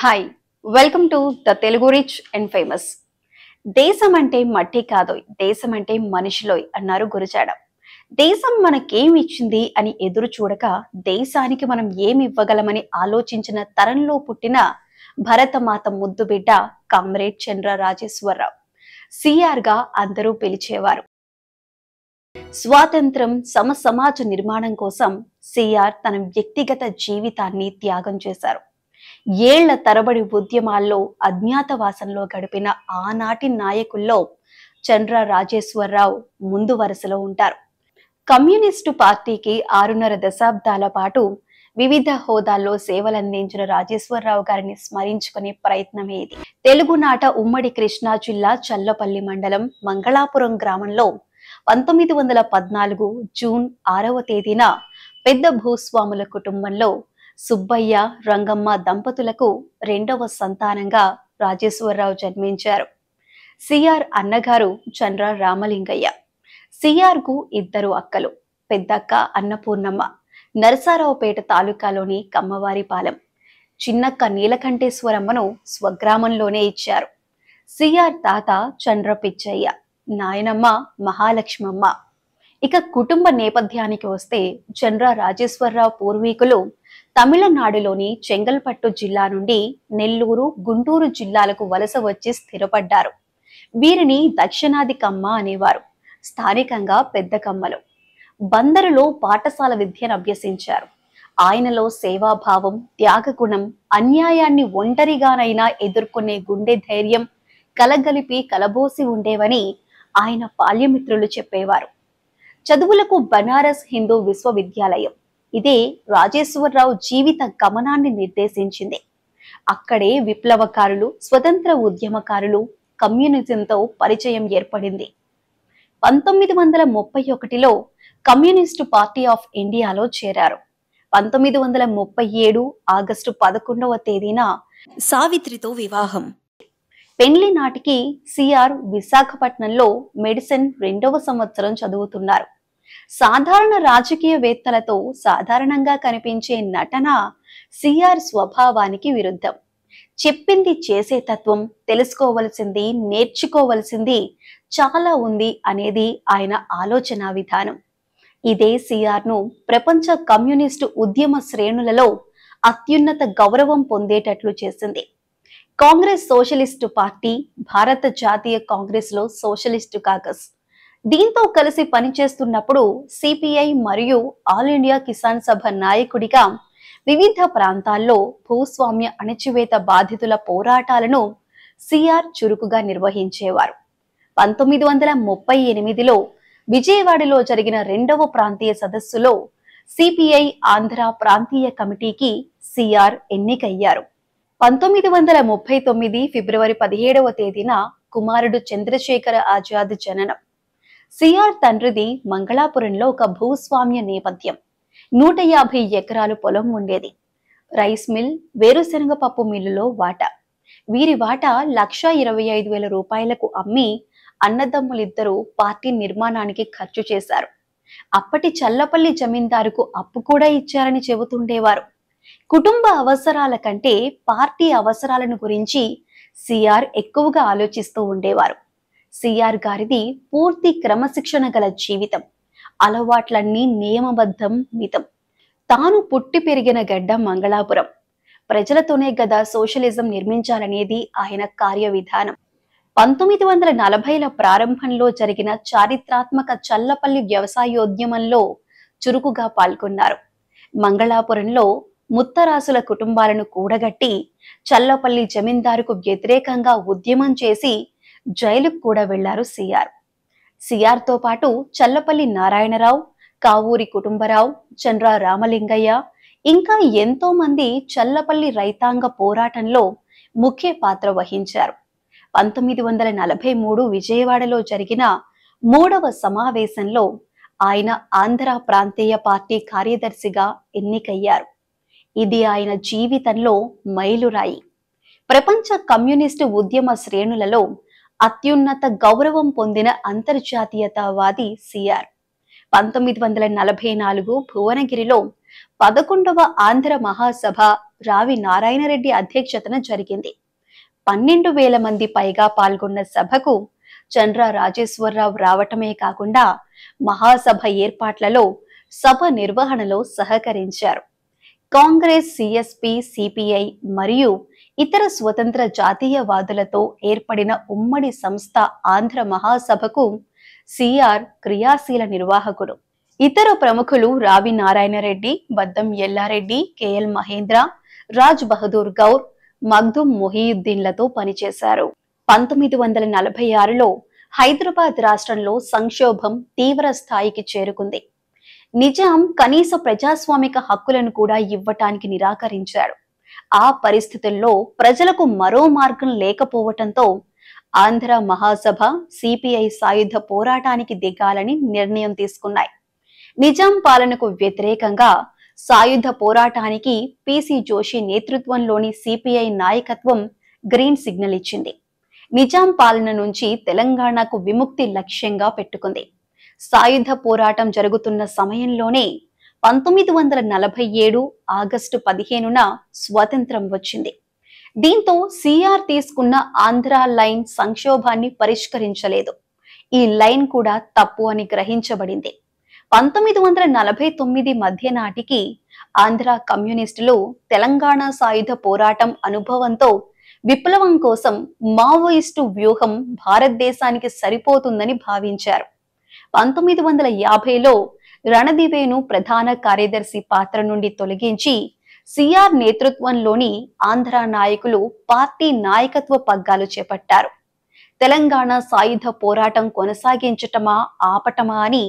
hi welcome to the Telugu rich and famous దేశం అంటే మట్టి కాదోయ్ దేశం అంటే మనిషిలోయ్ అన్నారు గురుచాడ దేశం మనకేమి ఇచ్చింది అని ఎదురు చూడక దేశానికి మనం ఏమి ఇవ్వగలమని ఆలోచించిన తరంలో పుట్టిన భరతమాత ముద్దు బిడ్డ కామ్రేడ్ చంద్ర రాజేశ్వరరావు సిఆర్ గా అందరూ పిలిచేవారు స్వాతంత్రం సమ సమాజ నిర్మాణం కోసం సిఆర్ తన వ్యక్తిగత జీవితాన్ని త్యాగం చేశారు ఏళ్ల తరబడి ఉద్యమాల్లో అజ్ఞాతవాసంలో గడిపిన ఆనాటి నాయకుల్లో చంద్ర రాజేశ్వరరావు ముందు వరుసలో ఉంటారు కమ్యూనిస్టు పార్టీకి ఆరున్నర దశాబ్దాల పాటు వివిధ హోదాల్లో సేవలందించిన రాజేశ్వరరావు గారిని స్మరించుకునే ప్రయత్నం ఇది తెలుగునాట ఉమ్మడి కృష్ణా జిల్లా చల్లపల్లి మండలం మంగళాపురం గ్రామంలో పంతొమ్మిది వందల పద్నాలుగు జూన్ ఆరవ తేదీన పెద్ద భూస్వాముల కుటుంబంలో సుబ్బయ్య రంగమ్మ దంపతులకు రెండవ సంతానంగా రాజేశ్వరరావు జన్మించారు సిఆర్ అన్నగారు చంద్ర రామలింగయ్య సిఆర్ కు ఇద్దరు అక్కలు పెద్దక్క అన్నపూర్ణమ్మ నరసారావుపేట తాలూకాలోని కమ్మవారిపాలెం చిన్నక్క నీలకంఠేశ్వరమ్మను స్వగ్రామంలోనే ఇచ్చారు సిఆర్ తాత చంద్ర పిచ్చయ్య నాయనమ్మ మహాలక్ష్మమ్మ ఇక కుటుంబ నేపథ్యానికి వస్తే చంద్ర రాజేశ్వరరావు పూర్వీకులు తమిళనాడులోని చెంగల్పట్టు జిల్లా నుండి నెల్లూరు గుంటూరు జిల్లాలకు వలస వచ్చి స్థిరపడ్డారు వీరిని దక్షిణాది కమ్మ అనేవారు స్థానికంగా పెద్ద కమ్మలు బందరులో పాఠశాల విద్యను అభ్యసించారు ఆయనలో సేవాభావం త్యాగగుణం అన్యాయాన్ని ఒంటరిగానైనా ఎదుర్కొనే గుండె ధైర్యం కలగలిపి కలబోసి ఉండేవని ఆయన బాల్యమిత్రులు చెప్పేవారు చదువులకు బనారస్ హిందూ విశ్వవిద్యాలయం ఇది రాజేశ్వరరావు జీవిత గమనాన్ని నిర్దేశించింది అక్కడే విప్లవకారులు స్వతంత్ర ఉద్యమకారులు కమ్యూనిజంతో పరిచయం ఏర్పడింది పంతొమ్మిది వందల ముప్పై ఒకటిలో కమ్యూనిస్టు పార్టీ ఆఫ్ ఇండియాలో చేరారు పంతొమ్మిది వందల ముప్పై ఏడు ఆగస్టు పదకొండవ తేదీన సావిత్రితో వివాహం పెండ్లి నాటికి సిఆర్ విశాఖపట్నంలో మెడిసిన్ రెండవ సంవత్సరం చదువుతున్నారు సాధారణ రాజకీయవేత్తలతో సాధారణంగా కనిపించే నటన సిఆర్ స్వభావానికి విరుద్ధం చెప్పింది చేసే తత్వం తెలుసుకోవలసింది నేర్చుకోవలసింది చాలా ఉంది అనేది ఆయన ఆలోచన విధానం ఇదే సిఆర్ను ప్రపంచ కమ్యూనిస్టు ఉద్యమ శ్రేణులలో అత్యున్నత గౌరవం పొందేటట్లు చేసింది కాంగ్రెస్ సోషలిస్టు పార్టీ భారత జాతీయ కాంగ్రెస్లో సోషలిస్టు కాగస్ దీంతో కలిసి పనిచేస్తున్నప్పుడు సిపిఐ మరియు ఆల్ ఇండియా కిసాన్ సభ నాయకుడిగా వివిధ ప్రాంతాల్లో భూస్వామ్య అణచివేత బాధితుల పోరాటాలను సిఆర్ చురుకుగా నిర్వహించేవారు పంతొమ్మిది వందల ముప్పై ఎనిమిదిలో విజయవాడలో జరిగిన రెండవ ప్రాంతీయ సదస్సులో సిపిఐ ఆంధ్ర ప్రాంతీయ కమిటీకి సిఆర్ ఎన్నికయ్యారు పంతొమ్మిది వందల ముప్పై తొమ్మిది ఫిబ్రవరి పదిహేడవ తేదీన కుమారుడు చంద్రశేఖర ఆజాద్ జననం సిఆర్ తండ్రిది మంగళాపురంలో ఒక భూస్వామ్య నేపథ్యం నూట యాభై ఎకరాలు పొలం ఉండేది రైస్ మిల్ వేరుశనగ పప్పు మిల్లులో వాటా వీరి వాటా లక్ష ఇరవై ఐదు వేల రూపాయలకు అమ్మి అన్నదమ్ములిద్దరూ పార్టీ నిర్మాణానికి ఖర్చు చేశారు అప్పటి చల్లపల్లి జమీందారుకు అప్పు కూడా ఇచ్చారని చెబుతుండేవారు కుటుంబ అవసరాల కంటే పార్టీ అవసరాలను గురించి సిఆర్ ఎక్కువగా ఆలోచిస్తూ ఉండేవారు సిఆర్ గారిది పూర్తి క్రమశిక్షణ గల జీవితం అలవాట్లన్నీ నియమబద్ధం మితం తాను పుట్టి పెరిగిన గడ్డ మంగళాపురం ప్రజలతోనే గదా సోషలిజం నిర్మించాలనేది ఆయన కార్య విధానం పంతొమ్మిది వందల నలభైల ప్రారంభంలో జరిగిన చారిత్రాత్మక చల్లపల్లి వ్యవసాయోద్యమంలో చురుకుగా పాల్గొన్నారు మంగళాపురంలో ముత్తరాసుల కుటుంబాలను కూడగట్టి చల్లపల్లి జమీందారుకు వ్యతిరేకంగా ఉద్యమం చేసి జైలుకు కూడా వెళ్లారు సిఆర్ సిఆర్తో పాటు చల్లపల్లి నారాయణరావు కావూరి కుటుంబరావు చంద్ర రామలింగయ్య ఇంకా ఎంతో మంది చల్లపల్లి రైతాంగ పోరాటంలో ముఖ్య పాత్ర వహించారు పంతొమ్మిది వందల నలభై మూడు విజయవాడలో జరిగిన మూడవ సమావేశంలో ఆయన ఆంధ్ర ప్రాంతీయ పార్టీ కార్యదర్శిగా ఎన్నికయ్యారు ఇది ఆయన జీవితంలో మైలురాయి ప్రపంచ కమ్యూనిస్టు ఉద్యమ శ్రేణులలో అత్యున్నత గౌరవం పొందిన అంతర్జాతీయతావాది సిఆర్ పంతొమ్మిది వందల నలభై నాలుగు భువనగిరిలో పదకొండవ ఆంధ్ర మహాసభ రావి నారాయణరెడ్డి అధ్యక్షతన జరిగింది పన్నెండు వేల మంది పైగా పాల్గొన్న సభకు చంద్ర రాజేశ్వరరావు రావటమే కాకుండా మహాసభ ఏర్పాట్లలో సభ నిర్వహణలో సహకరించారు కాంగ్రెస్ సిఎస్పి సిపిఐ మరియు ఇతర స్వతంత్ర జాతీయవాదులతో ఏర్పడిన ఉమ్మడి సంస్థ ఆంధ్ర మహాసభకు సిఆర్ క్రియాశీల నిర్వాహకుడు ఇతర ప్రముఖులు రావి నారాయణరెడ్డి బద్దం ఎల్లారెడ్డి కెఎల్ మహేంద్ర రాజ్ బహదూర్ గౌర్ మొహియుద్దీన్ మొహీయుద్దీన్లతో పనిచేశారు పంతొమ్మిది వందల నలభై ఆరులో హైదరాబాద్ రాష్ట్రంలో సంక్షోభం తీవ్ర స్థాయికి చేరుకుంది నిజాం కనీస ప్రజాస్వామిక హక్కులను కూడా ఇవ్వటానికి నిరాకరించారు ఆ పరిస్థితుల్లో ప్రజలకు మరో మార్గం లేకపోవటంతో ఆంధ్ర మహాసభ సిపిఐ సాయుధ పోరాటానికి దిగాలని నిర్ణయం తీసుకున్నాయి నిజాం పాలనకు వ్యతిరేకంగా సాయుధ పోరాటానికి పిసి జోషి నేతృత్వంలోని సిపిఐ నాయకత్వం గ్రీన్ సిగ్నల్ ఇచ్చింది నిజాం పాలన నుంచి తెలంగాణకు విముక్తి లక్ష్యంగా పెట్టుకుంది సాయుధ పోరాటం జరుగుతున్న సమయంలోనే పంతొమ్మిది వందల నలభై ఏడు ఆగస్టు పదిహేనున స్వాతంత్రం వచ్చింది దీంతో సిఆర్ తీసుకున్న ఆంధ్ర లైన్ సంక్షోభాన్ని పరిష్కరించలేదు ఈ లైన్ కూడా తప్పు అని గ్రహించబడింది పంతొమ్మిది వందల నలభై తొమ్మిది మధ్య నాటికి ఆంధ్ర కమ్యూనిస్టులు తెలంగాణ సాయుధ పోరాటం అనుభవంతో విప్లవం కోసం మావోయిస్టు వ్యూహం భారతదేశానికి సరిపోతుందని భావించారు పంతొమ్మిది వందల యాభైలో రణదివేను ప్రధాన కార్యదర్శి పాత్ర నుండి తొలగించి సిఆర్ నేతృత్వంలోని ఆంధ్ర నాయకులు పార్టీ నాయకత్వ పగ్గాలు చేపట్టారు తెలంగాణ సాయుధ పోరాటం కొనసాగించటమా ఆపటమా అని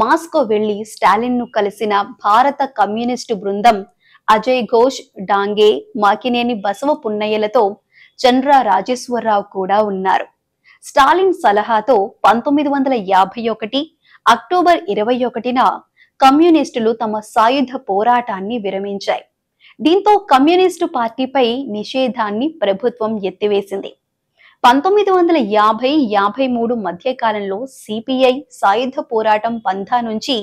మాస్కో వెళ్లి స్టాలిన్ ను కలిసిన భారత కమ్యూనిస్టు బృందం అజయ్ ఘోష్ డాంగే మాకినేని బసవ పున్నయ్యలతో చంద్ర రాజేశ్వరరావు కూడా ఉన్నారు స్టాలిన్ సలహాతో పంతొమ్మిది వందల యాభై ఒకటి అక్టోబర్ ఇరవై ఒకటిన కమ్యూనిస్టులు తమ సాయుధ పోరాటాన్ని విరమించాయి దీంతో కమ్యూనిస్టు పార్టీపై నిషేధాన్ని ప్రభుత్వం ఎత్తివేసింది పంతొమ్మిది వందల యాభై యాభై మూడు మధ్యకాలంలో సిపిఐ సాయుధ పోరాటం పంథా నుంచి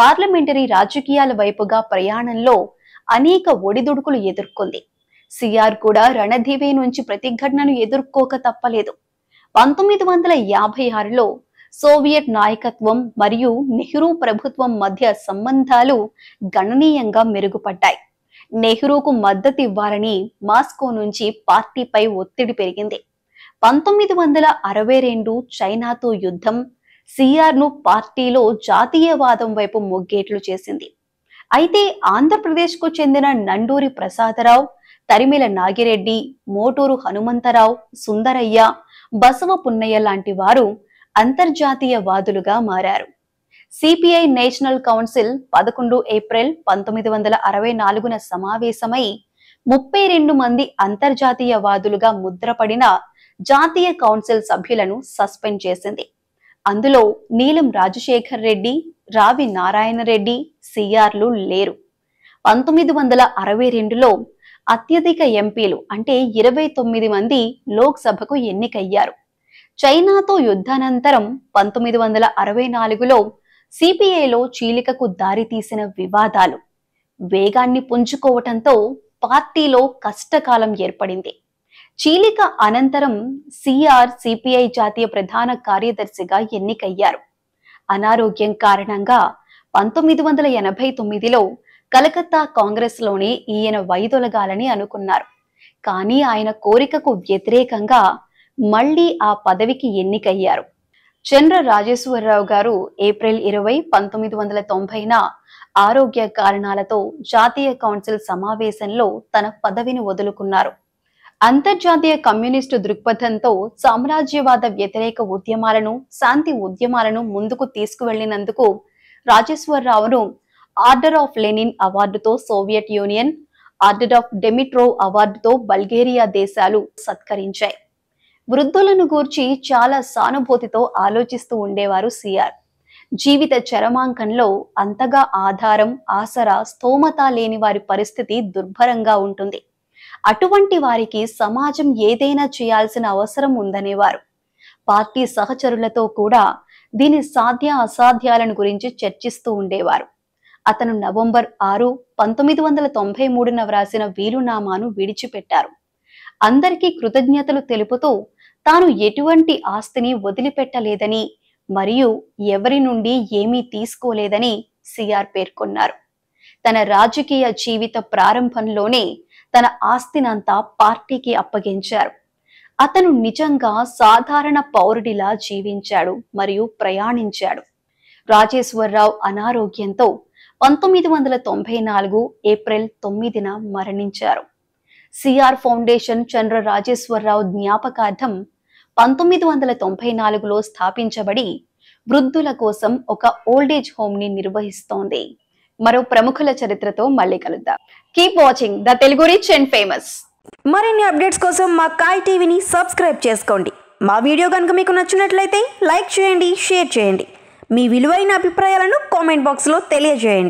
పార్లమెంటరీ రాజకీయాల వైపుగా ప్రయాణంలో అనేక ఒడిదుడుకులు ఎదుర్కొంది సిఆర్ కూడా రణధీవే నుంచి ప్రతిఘటనను ఎదుర్కోక తప్పలేదు పంతొమ్మిది వందల యాభై ఆరులో సోవియట్ నాయకత్వం మరియు నెహ్రూ ప్రభుత్వం మధ్య సంబంధాలు గణనీయంగా మెరుగుపడ్డాయి నెహ్రూకు మద్దతు ఇవ్వాలని మాస్కో నుంచి పార్టీపై ఒత్తిడి పెరిగింది పంతొమ్మిది వందల అరవై రెండు చైనాతో యుద్ధం సిఆర్ను పార్టీలో జాతీయవాదం వైపు మొగ్గేట్లు చేసింది అయితే ఆంధ్రప్రదేశ్కు చెందిన నండూరి ప్రసాదరావు తరిమిల నాగిరెడ్డి మోటూరు హనుమంతరావు సుందరయ్య బసవ పున్నయ్య లాంటి వారు అంతర్జాతీయ వాదులుగా మారారు సిపిఐ నేషనల్ కౌన్సిల్ పదకొండు ఏప్రిల్ పంతొమ్మిది వందల అరవై నాలుగున సమావేశమై ముప్పై రెండు మంది అంతర్జాతీయ వాదులుగా ముద్రపడిన జాతీయ కౌన్సిల్ సభ్యులను సస్పెండ్ చేసింది అందులో నీలం రాజశేఖర్ రెడ్డి రావి నారాయణ రెడ్డి సిఆర్లు లేరు పంతొమ్మిది వందల అరవై రెండులో అత్యధిక ఎంపీలు అంటే ఇరవై తొమ్మిది మంది లోక్సభకు ఎన్నికయ్యారు చైనాతో యుద్ధానంతరం పంతొమ్మిది వందల అరవై నాలుగులో సిపిఐలో చీలికకు దారితీసిన వివాదాలు వేగాన్ని పుంజుకోవటంతో పార్టీలో కష్టకాలం ఏర్పడింది చీలిక అనంతరం సిఆర్ సిపిఐ జాతీయ ప్రధాన కార్యదర్శిగా ఎన్నికయ్యారు అనారోగ్యం కారణంగా పంతొమ్మిది వందల ఎనభై తొమ్మిదిలో కలకత్తా కాంగ్రెస్ లోనే ఈయన వైదొలగాలని అనుకున్నారు కానీ ఆయన కోరికకు వ్యతిరేకంగా మళ్లీ ఆ పదవికి ఎన్నికయ్యారు చంద్ర రాజేశ్వరరావు గారు ఏప్రిల్ ఇరవై పంతొమ్మిది వందల తొంభైన ఆరోగ్య కారణాలతో జాతీయ కౌన్సిల్ సమావేశంలో తన పదవిని వదులుకున్నారు అంతర్జాతీయ కమ్యూనిస్టు దృక్పథంతో సామ్రాజ్యవాద వ్యతిరేక ఉద్యమాలను శాంతి ఉద్యమాలను ముందుకు తీసుకువెళ్లినందుకు రాజేశ్వరరావును ఆర్డర్ ఆఫ్ లెనిన్ అవార్డుతో Soviet Union order of Dimitrov అవార్డుతో బల్గేరియా దేశాలు సత్కరించాయి వృద్ధులను గూర్చి చాలా సానుభూతితో ఆలోచిస్తూ ఉండేవారు సిఆర్ జీవిత చరమాంకంలో అంతగా ఆధారం ఆసరా స్తోమత లేని వారి పరిస్థితి దుర్భరంగా ఉంటుంది అటువంటి వారికి సమాజం ఏదైనా చేయాల్సిన అవసరం ఉందనేవారు పార్టీ సహచరులతో కూడా దీని సాధ్య అసాధ్యాలను గురించి చర్చిస్తూ ఉండేవారు అతను నవంబర్ ఆరు పంతొమ్మిది వందల తొంభై మూడున వ్రాసిన వీరునామాను విడిచిపెట్టారు అందరికీ కృతజ్ఞతలు తెలుపుతూ తాను ఎటువంటి ఆస్తిని వదిలిపెట్టలేదని మరియు ఎవరి నుండి ఏమీ తీసుకోలేదని సిఆర్ పేర్కొన్నారు తన రాజకీయ జీవిత ప్రారంభంలోనే తన ఆస్తినంతా పార్టీకి అప్పగించారు అతను నిజంగా సాధారణ పౌరుడిలా జీవించాడు మరియు ప్రయాణించాడు రాజేశ్వరరావు అనారోగ్యంతో పంతొమ్మిది వందల తొంభై నాలుగు ఏప్రిల్ తొమ్మిదిన మరణించారు సిఆర్ ఫౌండేషన్ చంద్ర రాజేశ్వరరావు జ్ఞాపకార్థం పంతొమ్మిది వందల తొంభై నాలుగులో స్థాపించబడి వృద్ధుల కోసం ఒక ఓల్డేజ్ హోమ్ ని నిర్వహిస్తోంది మరో ప్రముఖుల చరిత్రతో మళ్ళీ కలుద్దాం keep watching the Telugu rich and famous మరిన్ని అప్డేట్స్ కోసం మా కాయ్ టీవీని సబ్స్క్రైబ్ చేసుకోండి మా వీడియో కనుక మీకు నచ్చినట్లయితే లైక్ చేయండి షేర్ చేయండి మీ విలువైన అభిప్రాయాలను కామెంట్ బాక్స్లో తెలియజేయండి